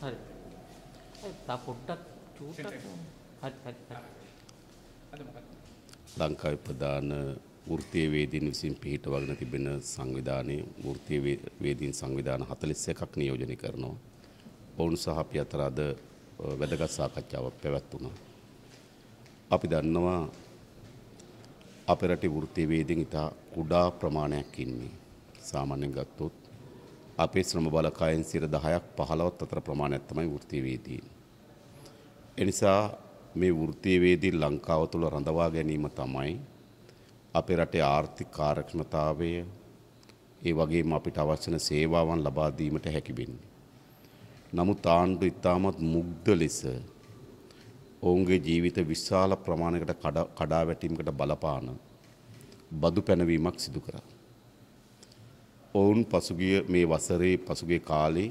හරි. තා පොඩ්ඩක් චූටක් හරි හරි හරි. ලංකාවේ ප්‍රධාන වෘත්තීය වේදීන් විසින් පිහිටවගෙන තිබෙන සංවිධානයේ වෘත්තීය වේදීන් සංවිධාන 41ක් නියෝජනය කරනවා. ඔවුන් සහ අපි අතර අද වැදගත් සාකච්ඡාවක් පැවැත්වුණා. අපි දන්නවා අපේ රටේ වෘත්තීය වේදීන් ඉතා කුඩා ප්‍රමාණයක් ඉන්නේ. සාමාන්‍යයෙන් ගත්තොත් අපේ ශ්‍රම බලකායෙන් සිර දහයක් පහලවත් අතර ප්‍රමාණයක් තමයි වෘත්තිවේදී. එනිසා මේ වෘත්තිවේදී ලංකාව තුළ රඳවා ගැනීම තමයි අපේ රටේ ආර්ථික කාර්යක්ෂමතාවය ඒ වගේම අපිට අවශ්‍ය සේවාවන් ලබා දීමට හැකි වෙන්නේ. නමුත් ආණ්ඩු ඉතාමත් මුග්ධ ලෙස ඔවුන්ගේ ජීවිත විශාල ප්‍රමාණයකට කඩා වැටීමකට බලපාන බදු පැනවීමක් සිදු කරා. ඔවුන් පසුගිය මේ වසරේ පසුගේ කාලේ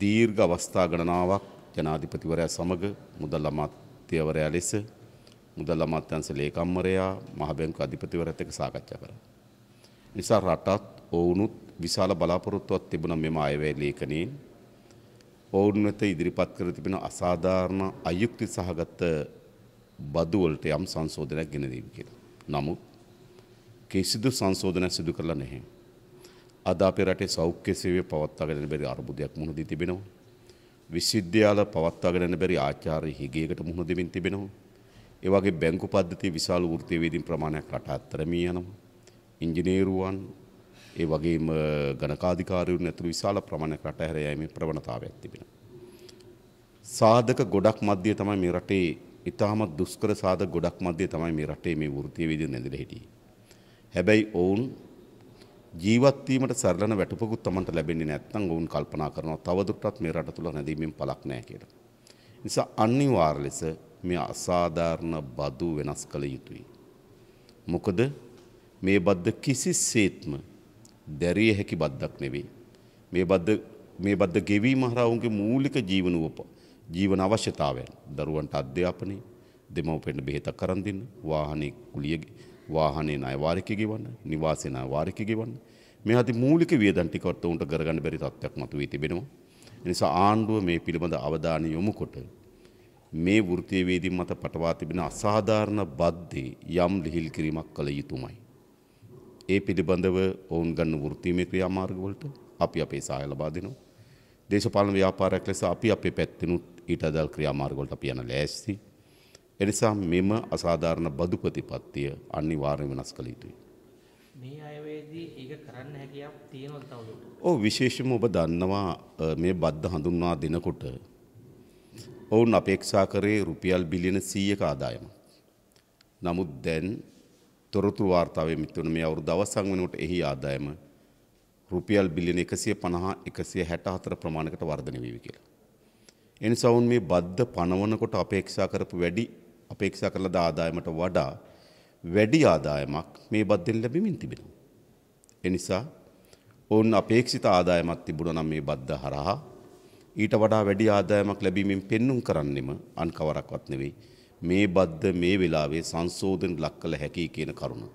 දීර්ඝ අවස්ථා ගණනාවක් ජනාධිපතිවරයා සමග මුදල් අමාත්‍යවරයා ලෙස මුදල් අමාත්‍යංශ ලේකම්වරයා මහ බැංකු අධිපතිවරයාත් එක්ක සාකච්ඡා කළා. නිසා රටත් ඔවුනුත් විශාල බලාපොරොත්තුවක් තිබුණා මෙම අයවැය ලේඛනයේ ඔවුන් වෙත ඉදිරිපත් කර තිබෙන අසාධාරණ අයුක්ති සහගත බදු වලට යම් සංශෝධනයක් ගෙන දීම කියලා. නමුත් කිසිදු සංශෝධනයක් සිදු කරලා නැහැ. අද අපේ රටේ සෞඛ්‍ය සේවය පවත්වාගෙන යන බැරි අර්බුදයක් මුහුණ දී තිබෙනවා. විශ්වවිද්‍යාල පවත්වාගෙන යන බැරි ආචාර්ය හිගයකට මුහුණ දෙමින් තිබෙනවා. ඒ වගේ බැංකු පද්ධතියේ විශාල වෘත්තීයවේදීන් ප්‍රමාණයක් රට අතරමී යනවා. ඉංජිනේරුවන් ඒ වගේම ගණකාධිකාරීන් ඇතුළු විශාල ප්‍රමාණයක් රට හැර යෑමේ ප්‍රවණතාවයක් තිබෙනවා. සාධක ගොඩක් මැද්දේ තමයි මේ රටේ ඉතාමත් දුෂ්කර සාධක ගොඩක් මැද්දේ තමයි මේ රටේ මේ වෘත්තීයවේදීන් ඇඳිලා හිටියේ. හැබැයි ඔවුන් ජීවත්වීමට සරලන වැටුපකුත් තමන්ට ලැබෙන්නේ නැත්නම් ඔවුන් කල්පනා කරනවා තවදුරටත් මේ රට තුල නැදීමෙන් පළක් නැහැ කියලා. නිසා අනිවාර්ය ලෙස මේ අසාධාරණ බදු වෙනස් කළ යුතුයි. මොකද මේ බද්ද කිසිසේත්ම දැරිය හැකි බද්දක් නෙවෙයි. මේ බද්ද මේ බද්ද ගෙවීම හරහා ඔවුන්ගේ මූලික ජීවන උප ජීවන අවශ්‍යතාවයන් දරුවන්ට අධ්‍යාපනය දෙමව්පියන්ට බෙහෙතක් කරන් දෙන්න වාහනේ කුලිය වාහනේ ණය වාරිකය ගෙවන්න, නිවාසේ ණය වාරිකය ගෙවන්න. මේ අති මූලික වියදම් ටිකවත් උන්ට කරගන්න බැරි තත්ත්වයක් මතුවී තිබෙනවා. ඒ නිසා ආණ්ඩුව මේ පිළිබඳ අවධානය යොමු කොට මේ වෘත්තීය වේදින් මත පටවා තිබෙන අසාධාරණ බද්දේ යම් ලිහිල් කිරීමක් කළ යුතුමයි. ඒ පිළිබඳව ඔවුන් ගන්න වෘත්තීමේ ක්‍රියාමාර්ගවලට අපි අපේ සහාය ලබා දෙනවා. දේශපාලන ව්‍යාපාරයක් ලෙස අපි අපේ පැත්තෙනුත් ඊට අදාළ ක්‍රියාමාර්ගවලට අපි යන ලෑස්තියි. එනිසා මෙම අසාධාරණ බදු ප්‍රතිපත්තිය අනිවාර්යෙන් වෙනස් කළ යුතුයි. මේ අයවැයේදී ඒක කරන්න හැකියාවක් තියෙනවද තවදුරටත්? ඔව් විශේෂයෙන්ම ඔබ දන්නවා මේ බද්ද හඳුන්වා දෙනකොට ඔවුන් අපේක්ෂා කරේ රුපියල් බිලියන 100ක ආදායමක්. නමුත් දැන් තොරතුරු වාර්තාවේ මිතුණු මේ අවුරුදු අවසන් වෙනකොට එහි ආදායම රුපියල් බිලියන 150 164 ප්‍රමාණයකට වර්ධනය වේවි කියලා. එනිසා උන් මේ බද්ද පනවනකොට අපේක්ෂා කරපු වැඩි අපේක්ෂා කරලද ආදායමට වඩා වැඩි ආදායමක් මේ බද්දෙන් ලැබෙමින් තිබෙනවා. එනිසා ඔවුන් අපේක්ෂිත ආදායමක් තිබුණ නම් මේ බද්ද හරහා ඊට වඩා වැඩි ආදායමක් ලැබීමෙන් පෙන්නුම් කරන්නෙම අන් කවරක්වත් නෙවෙයි. මේ බද්ද මේ වෙලාවේ සංශෝධන ලක් කළ හැකි කියන කරුණ.